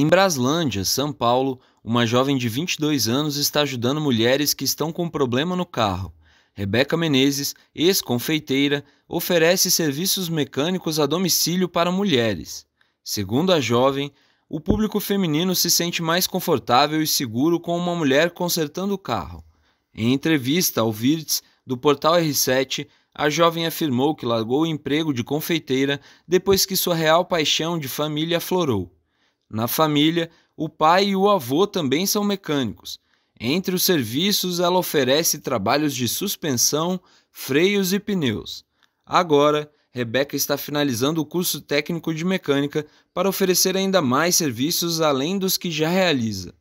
Em Braslândia, São Paulo, uma jovem de 22 anos está ajudando mulheres que estão com problema no carro. Rebeca Menezes, ex-confeiteira, oferece serviços mecânicos a domicílio para mulheres. Segundo a jovem, o público feminino se sente mais confortável e seguro com uma mulher consertando o carro. Em entrevista ao Virts, do portal R7, a jovem afirmou que largou o emprego de confeiteira depois que sua real paixão de família aflorou. Na família, o pai e o avô também são mecânicos. Entre os serviços, ela oferece trabalhos de suspensão, freios e pneus. Agora, Rebeca está finalizando o curso técnico de mecânica para oferecer ainda mais serviços além dos que já realiza.